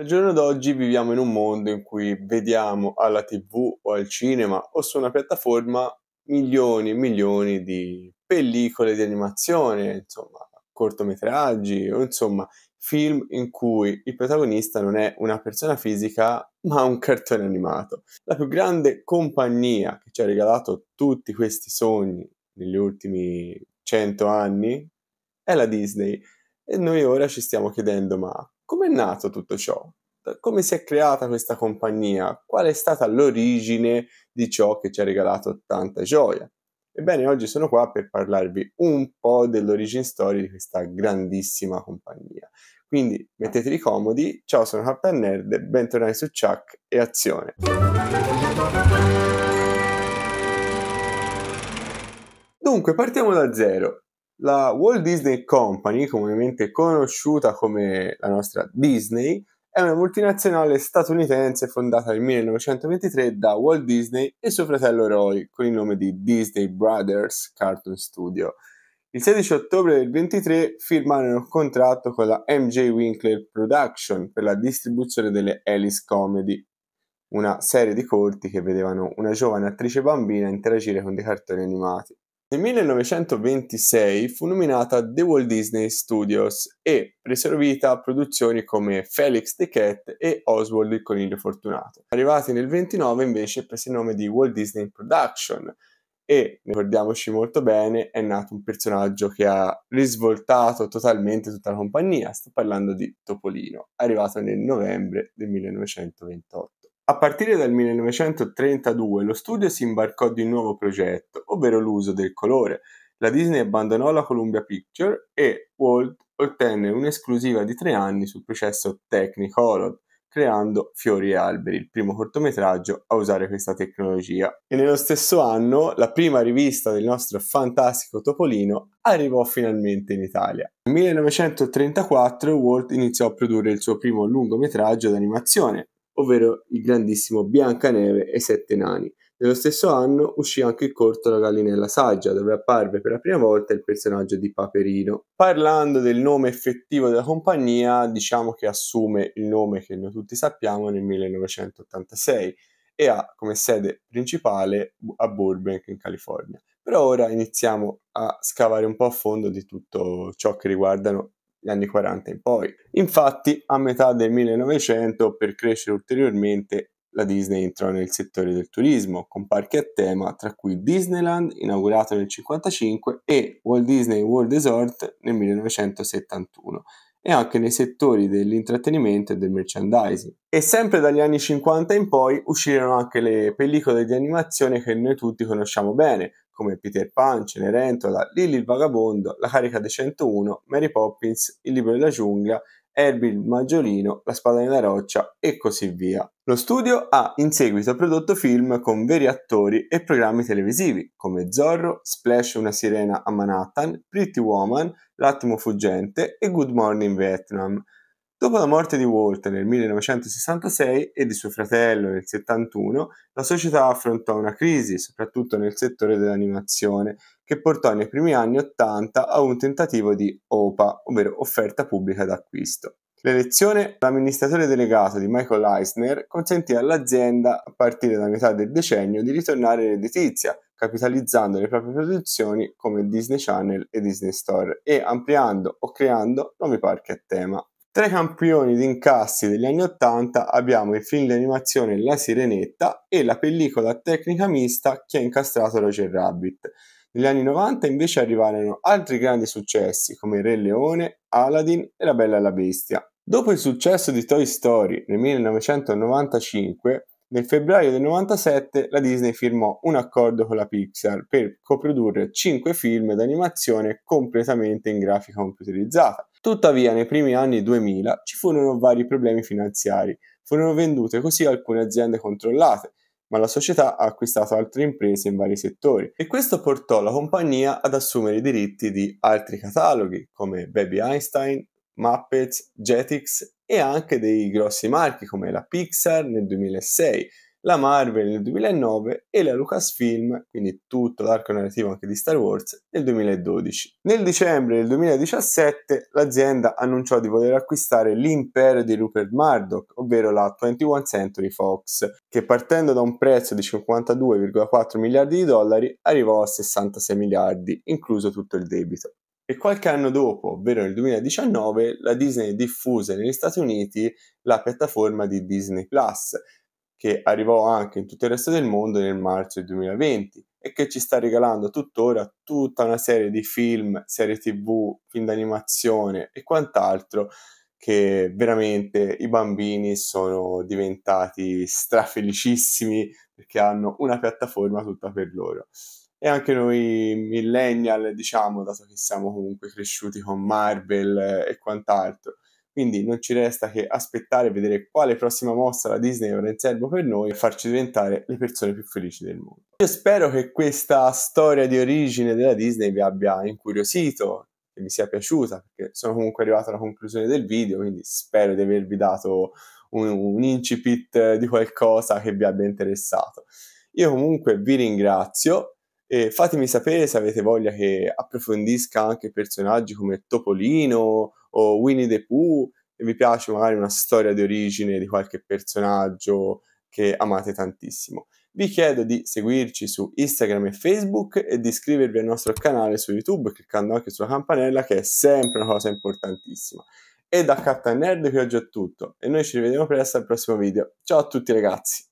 Al giorno d'oggi viviamo in un mondo in cui vediamo alla tv o al cinema o su una piattaforma milioni e milioni di pellicole di animazione, insomma, cortometraggi o insomma film in cui il protagonista non è una persona fisica ma un cartone animato. La più grande compagnia che ci ha regalato tutti questi sogni negli ultimi cento anni è la Disney e noi ora ci stiamo chiedendo ma Com'è nato tutto ciò? Come si è creata questa compagnia? Qual è stata l'origine di ciò che ci ha regalato tanta gioia? Ebbene, oggi sono qua per parlarvi un po' dell'origine story di questa grandissima compagnia. Quindi mettetevi comodi, ciao sono Captain Nerd, bentornati su Chuck e Azione! Dunque, partiamo da zero. La Walt Disney Company, comunemente conosciuta come la nostra Disney, è una multinazionale statunitense fondata nel 1923 da Walt Disney e suo fratello Roy con il nome di Disney Brothers Cartoon Studio. Il 16 ottobre del 23 firmarono un contratto con la MJ Winkler Production per la distribuzione delle Alice Comedy, una serie di corti che vedevano una giovane attrice bambina interagire con dei cartoni animati. Nel 1926 fu nominata The Walt Disney Studios e presero vita a produzioni come Felix the Cat e Oswald il coniglio fortunato. Arrivati nel 1929 invece prese il nome di Walt Disney Production e ricordiamoci molto bene è nato un personaggio che ha risvoltato totalmente tutta la compagnia, sto parlando di Topolino, arrivato nel novembre del 1928. A partire dal 1932 lo studio si imbarcò di un nuovo progetto, ovvero l'uso del colore. La Disney abbandonò la Columbia Picture e Walt ottenne un'esclusiva di tre anni sul processo Technicolor, creando Fiori e Alberi, il primo cortometraggio a usare questa tecnologia. E nello stesso anno la prima rivista del nostro fantastico Topolino arrivò finalmente in Italia. Nel 1934 Walt iniziò a produrre il suo primo lungometraggio d'animazione, ovvero il grandissimo Biancaneve e Sette Nani. Nello stesso anno uscì anche il corto La gallinella saggia, dove apparve per la prima volta il personaggio di Paperino. Parlando del nome effettivo della compagnia, diciamo che assume il nome che noi tutti sappiamo nel 1986 e ha come sede principale a Burbank in California. Però ora iniziamo a scavare un po' a fondo di tutto ciò che riguardano gli anni 40 in poi. Infatti, a metà del 1900, per crescere ulteriormente, la Disney entrò nel settore del turismo, con parchi a tema, tra cui Disneyland, inaugurato nel 1955, e Walt Disney World Resort nel 1971 e anche nei settori dell'intrattenimento e del merchandising. E sempre dagli anni 50 in poi uscirono anche le pellicole di animazione che noi tutti conosciamo bene, come Peter Pan, Cenerentola, Lily il vagabondo, La carica dei 101, Mary Poppins, Il libro della giungla, Herbie il maggiolino, La spada nella roccia e così via. Lo studio ha in seguito prodotto film con veri attori e programmi televisivi come Zorro, Splash una sirena a Manhattan, Pretty Woman, L'attimo fuggente e Good Morning Vietnam. Dopo la morte di Walter nel 1966 e di suo fratello nel 1971, la società affrontò una crisi, soprattutto nel settore dell'animazione, che portò nei primi anni 80 a un tentativo di OPA, ovvero offerta pubblica d'acquisto. L'elezione dell'amministratore delegato di Michael Eisner consentì all'azienda, a partire dalla metà del decennio, di ritornare redditizia, capitalizzando le proprie produzioni come Disney Channel e Disney Store e ampliando o creando nuovi parchi a tema. Tra i campioni di incassi degli anni 80 abbiamo il film d'animazione La Sirenetta e la pellicola tecnica mista che ha incastrato Roger Rabbit. Negli anni 90 invece arrivarono altri grandi successi come Re Leone, Aladdin e La Bella e la Bestia. Dopo il successo di Toy Story nel 1995, nel febbraio del 97 la Disney firmò un accordo con la Pixar per coprodurre 5 film d'animazione completamente in grafica computerizzata Tuttavia, nei primi anni 2000 ci furono vari problemi finanziari. Furono vendute così alcune aziende controllate, ma la società ha acquistato altre imprese in vari settori e questo portò la compagnia ad assumere i diritti di altri cataloghi come Baby Einstein, Muppets, Jetix e anche dei grossi marchi come la Pixar nel 2006 la Marvel nel 2009 e la Lucasfilm, quindi tutto l'arco narrativo anche di Star Wars, nel 2012. Nel dicembre del 2017 l'azienda annunciò di voler acquistare l'impero di Rupert Murdoch, ovvero la 21 Century Fox, che partendo da un prezzo di 52,4 miliardi di dollari arrivò a 66 miliardi, incluso tutto il debito. E qualche anno dopo, ovvero nel 2019, la Disney diffuse negli Stati Uniti la piattaforma di Disney Plus, che arrivò anche in tutto il resto del mondo nel marzo del 2020 e che ci sta regalando tuttora tutta una serie di film, serie tv, film d'animazione e quant'altro che veramente i bambini sono diventati strafelicissimi perché hanno una piattaforma tutta per loro. E anche noi millennial, diciamo, dato che siamo comunque cresciuti con Marvel e quant'altro, quindi non ci resta che aspettare e vedere quale prossima mossa la Disney avrà in serbo per noi e farci diventare le persone più felici del mondo. Io spero che questa storia di origine della Disney vi abbia incuriosito, e vi sia piaciuta, perché sono comunque arrivato alla conclusione del video, quindi spero di avervi dato un, un incipit di qualcosa che vi abbia interessato. Io comunque vi ringrazio e fatemi sapere se avete voglia che approfondisca anche personaggi come Topolino o Winnie the Pooh, e vi piace magari una storia di origine di qualche personaggio che amate tantissimo. Vi chiedo di seguirci su Instagram e Facebook e di iscrivervi al nostro canale su YouTube cliccando anche sulla campanella che è sempre una cosa importantissima. E da Captain Nerd qui oggi è tutto e noi ci rivediamo presto al prossimo video. Ciao a tutti ragazzi!